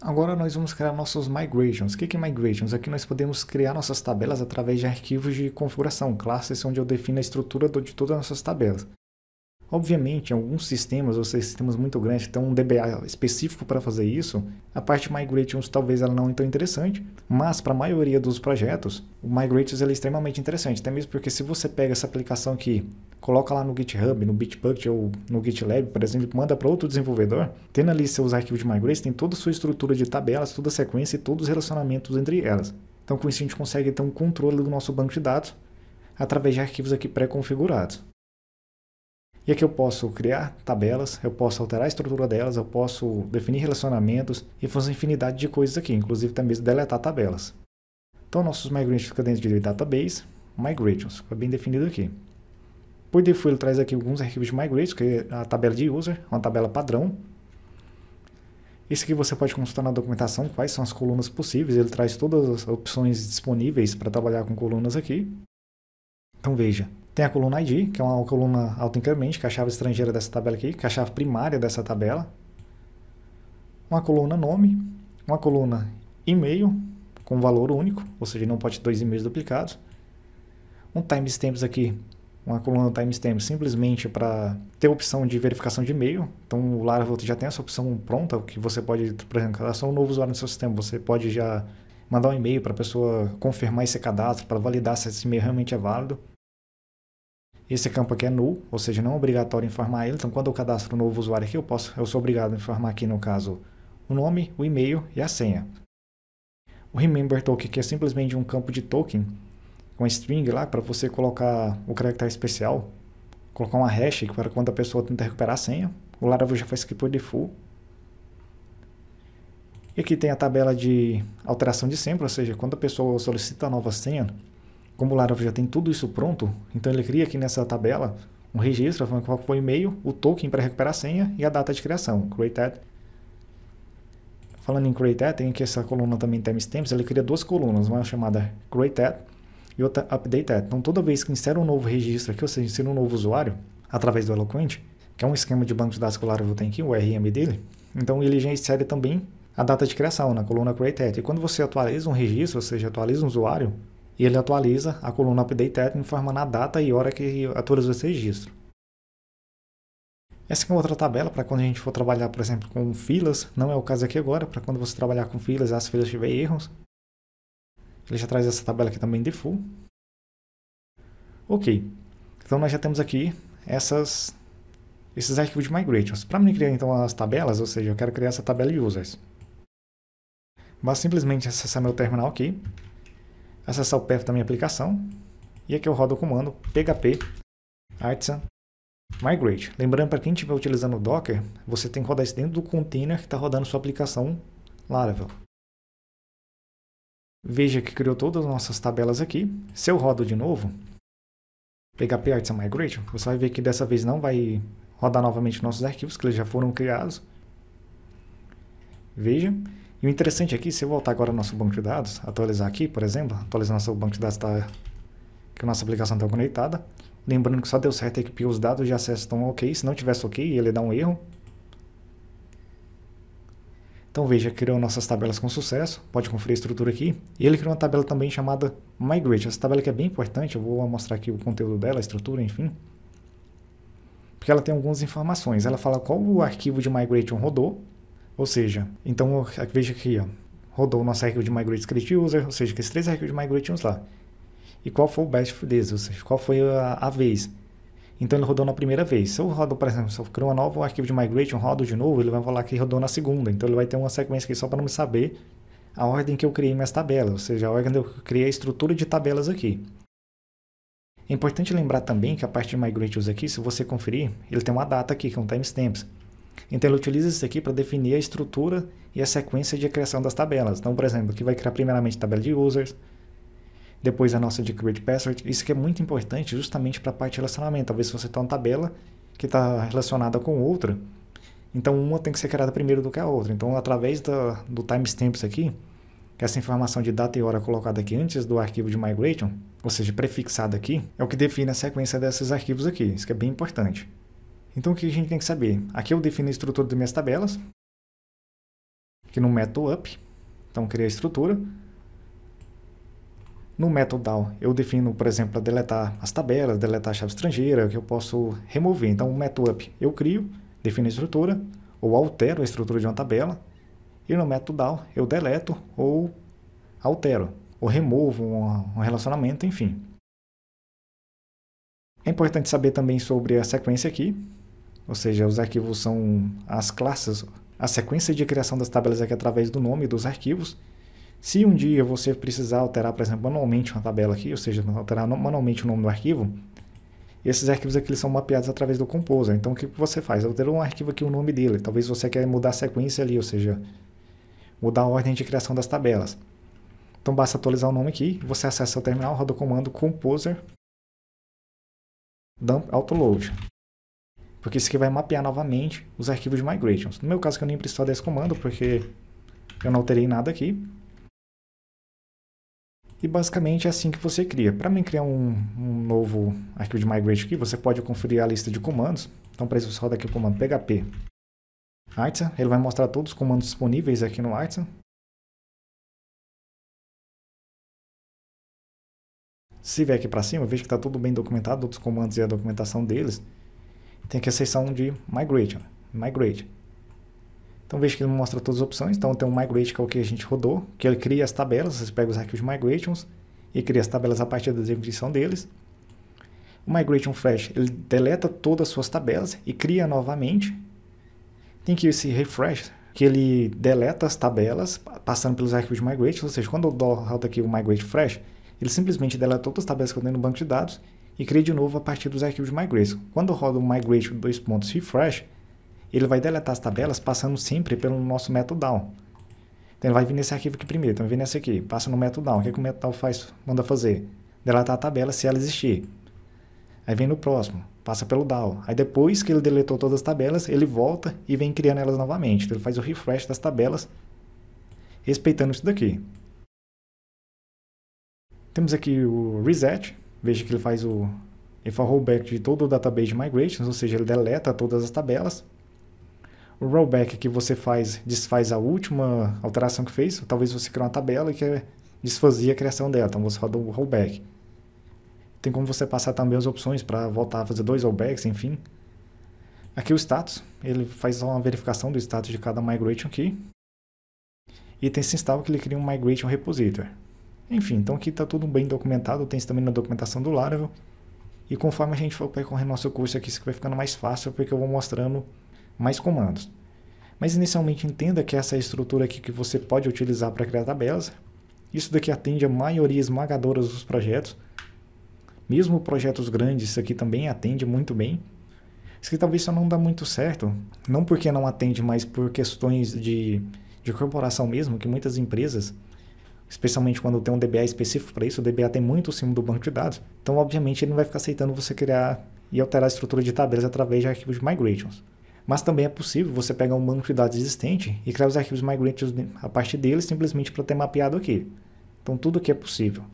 Agora nós vamos criar nossos migrations. O é que é migrations? Aqui nós podemos criar nossas tabelas através de arquivos de configuração, classes onde eu defino a estrutura de todas as nossas tabelas. Obviamente, em alguns sistemas, ou seja, sistemas muito grandes que têm um DBA específico para fazer isso, a parte Migrations talvez ela não é tão interessante, mas para a maioria dos projetos, o Migrations é extremamente interessante, até mesmo porque se você pega essa aplicação aqui coloca lá no GitHub, no Bitbucket ou no GitLab, por exemplo, manda para outro desenvolvedor, tendo ali seus arquivos de migration, tem toda a sua estrutura de tabelas, toda a sequência e todos os relacionamentos entre elas. Então com isso a gente consegue ter um controle do nosso banco de dados através de arquivos aqui pré-configurados. E aqui eu posso criar tabelas, eu posso alterar a estrutura delas, eu posso definir relacionamentos e fazer infinidade de coisas aqui, inclusive até mesmo deletar tabelas. Então nossos migrations ficam dentro de database, migrations, fica bem definido aqui. Por default, ele traz aqui alguns arquivos de migrate, que é a tabela de user, uma tabela padrão. Esse aqui você pode consultar na documentação quais são as colunas possíveis, ele traz todas as opções disponíveis para trabalhar com colunas aqui. Então veja, tem a coluna ID, que é uma coluna auto-incremente, que é a chave estrangeira dessa tabela aqui, que é a chave primária dessa tabela. Uma coluna nome, uma coluna e-mail, com valor único, ou seja, não pode ter dois e-mails duplicados. Um timestamps aqui uma coluna timestamp simplesmente para ter opção de verificação de e-mail. Então o Laravel já tem essa opção pronta, que você pode, por exemplo, cadastrar um novo usuário no seu sistema, você pode já mandar um e-mail para a pessoa confirmar esse cadastro, para validar se esse e-mail realmente é válido. Esse campo aqui é null, ou seja, não é obrigatório informar ele. Então, quando eu cadastro um novo usuário aqui, eu posso, eu sou obrigado a informar aqui, no caso, o nome, o e-mail e a senha. O Remember Token, aqui é simplesmente um campo de token, com string lá para você colocar o caractere especial, colocar uma hash para quando a pessoa tenta recuperar a senha. O Laravel já faz aqui por default. E aqui tem a tabela de alteração de sempre, ou seja, quando a pessoa solicita a nova senha, como o Laravel já tem tudo isso pronto, então ele cria aqui nessa tabela um registro falando qual foi o e-mail, o token para recuperar a senha e a data de criação, created. Falando em created, tem aqui essa coluna também timestamps, ele cria duas colunas, uma chamada created e outra update é Então toda vez que insere um novo registro aqui, ou seja, insere um novo usuário, através do Eloquent, que é um esquema de banco de dados que o Laravel tem aqui, o RM dele, então ele já insere também a data de criação na coluna created. E quando você atualiza um registro, ou seja, atualiza um usuário, ele atualiza a coluna updated informando a data e hora que atualizou esse registro. Essa aqui é outra tabela para quando a gente for trabalhar, por exemplo, com filas. Não é o caso aqui agora, para quando você trabalhar com filas e as filas tiver erros. Ele já traz essa tabela aqui também de full. Ok. Então nós já temos aqui essas, esses arquivos de migrations. Para mim criar então as tabelas, ou seja, eu quero criar essa tabela de users. Basta simplesmente acessar meu terminal aqui, acessar o path da minha aplicação, e aqui eu rodo o comando php artisan migrate. Lembrando, para quem estiver utilizando o Docker, você tem que rodar isso dentro do container que está rodando sua aplicação Laravel. Veja que criou todas as nossas tabelas aqui. Se eu rodo de novo, PHP Arts and Migration, você vai ver que dessa vez não vai rodar novamente nossos arquivos, que eles já foram criados. Veja. E o interessante aqui, se eu voltar agora ao nosso banco de dados, atualizar aqui, por exemplo, atualizar nosso banco de dados tá, que a nossa aplicação está conectada. Lembrando que só deu certo aqui é porque os dados de acesso estão ok, se não tivesse ok, ele dá um erro, então veja, criou nossas tabelas com sucesso, pode conferir a estrutura aqui. E ele criou uma tabela também chamada Migrate. Essa tabela que é bem importante, eu vou mostrar aqui o conteúdo dela, a estrutura, enfim. Porque ela tem algumas informações. Ela fala qual o arquivo de migration rodou, ou seja, então veja aqui, ó, rodou o nosso arquivo de migrate script user, ou seja, que esses três arquivos de migrate lá. E qual foi o best deles, ou seja, qual foi a, a vez. Então ele rodou na primeira vez. Se eu rodo, por exemplo, se eu crio um novo arquivo de migration, rodo de novo, ele vai falar que rodou na segunda. Então ele vai ter uma sequência aqui só para me saber a ordem que eu criei minhas tabelas, ou seja, a ordem que eu criei a estrutura de tabelas aqui. É importante lembrar também que a parte de migrations aqui, se você conferir, ele tem uma data aqui, que é um timestamps. Então ele utiliza isso aqui para definir a estrutura e a sequência de criação das tabelas. Então, por exemplo, aqui vai criar primeiramente a tabela de users, depois a nossa de Create Password. Isso que é muito importante justamente para a parte de relacionamento. Talvez você tenha tá uma tabela que está relacionada com outra. Então uma tem que ser criada primeiro do que a outra. Então através do do timestamps aqui, que essa informação de data e hora colocada aqui antes do arquivo de migration, ou seja, prefixada aqui, é o que define a sequência desses arquivos aqui. Isso que é bem importante. Então o que a gente tem que saber? Aqui eu defino a estrutura das minhas tabelas, aqui no método up, então criei a estrutura. No método DAO, eu defino, por exemplo, para deletar as tabelas, deletar a chave estrangeira, que eu posso remover. Então, o método up eu crio, defino a estrutura, ou altero a estrutura de uma tabela, e no método DAO eu deleto ou altero, ou removo um relacionamento, enfim. É importante saber também sobre a sequência aqui, ou seja, os arquivos são as classes, a sequência de criação das tabelas aqui através do nome dos arquivos, se um dia você precisar alterar, por exemplo, manualmente uma tabela aqui, ou seja, alterar manualmente o nome do arquivo, esses arquivos aqui são mapeados através do Composer. Então, o que você faz? Alterou um arquivo aqui o nome dele. Talvez você quer mudar a sequência ali, ou seja, mudar a ordem de criação das tabelas. Então, basta atualizar o nome aqui. Você acessa o terminal, roda o comando Composer dump autoload. Porque isso aqui vai mapear novamente os arquivos de migrations. No meu caso, eu nem preciso desse comando, porque eu não alterei nada aqui. E basicamente é assim que você cria. Para mim criar um, um, novo arquivo de migrate aqui, você pode conferir a lista de comandos. Então para isso, roda aqui o comando php artisan. Ele vai mostrar todos os comandos disponíveis aqui no artisan. Se vier aqui para cima, veja que está tudo bem documentado, todos os comandos e a documentação deles. Tem aqui a seção de migrate. migrate. Então veja que ele mostra todas as opções. Então tem um migrate que é o que a gente rodou, que ele cria as tabelas, você pega os arquivos de migrations e cria as tabelas a partir da definição deles. O migration fresh, ele deleta todas as suas tabelas e cria novamente. Tem que esse refresh, que ele deleta as tabelas passando pelos arquivos de migrate, ou seja, quando eu dou alta aqui o migrate fresh, ele simplesmente deleta todas as tabelas que eu tenho no banco de dados e cria de novo a partir dos arquivos de migrations. Quando eu rodo o migrate dois pontos refresh, ele vai deletar as tabelas passando sempre pelo nosso método down. Então ele vai vir nesse arquivo aqui primeiro, então vem nesse aqui, passa no método down. O que, é que o método down faz, manda fazer? Deletar a tabela se ela existir. Aí vem no próximo, passa pelo down. Aí depois que ele deletou todas as tabelas, ele volta e vem criando elas novamente. Então ele faz o refresh das tabelas, respeitando isso daqui. Temos aqui o reset, veja que ele faz o ele faz rollback de todo o database migrations, ou seja, ele deleta todas as tabelas, o rollback que você faz, desfaz a última alteração que fez, talvez você criou uma tabela que desfazia a criação dela, então você roda o rollback. Tem como você passar também as opções para voltar a fazer dois rollbacks, enfim. Aqui o status, ele faz uma verificação do status de cada migration aqui E tem esse install que ele cria um migration repository. Enfim, então aqui está tudo bem documentado, tem isso também na documentação do Laravel. E conforme a gente for percorrendo nosso curso aqui, isso vai ficando mais fácil, porque eu vou mostrando mais comandos. Mas inicialmente entenda que essa é a estrutura aqui que você pode utilizar para criar tabelas. Isso daqui atende a maioria esmagadora dos projetos. Mesmo projetos grandes, isso aqui também atende muito bem. Isso aqui talvez só não dá muito certo, não porque não atende, mas por questões de, de corporação mesmo, que muitas empresas, especialmente quando tem um DBA específico para isso, o DBA tem muito cima do banco de dados, então obviamente ele não vai ficar aceitando você criar e alterar a estrutura de tabelas através de arquivos de migrations. Mas também é possível você pegar um banco de dados existente e criar os arquivos migrantes a partir dele simplesmente para ter mapeado aqui. Então tudo que é possível.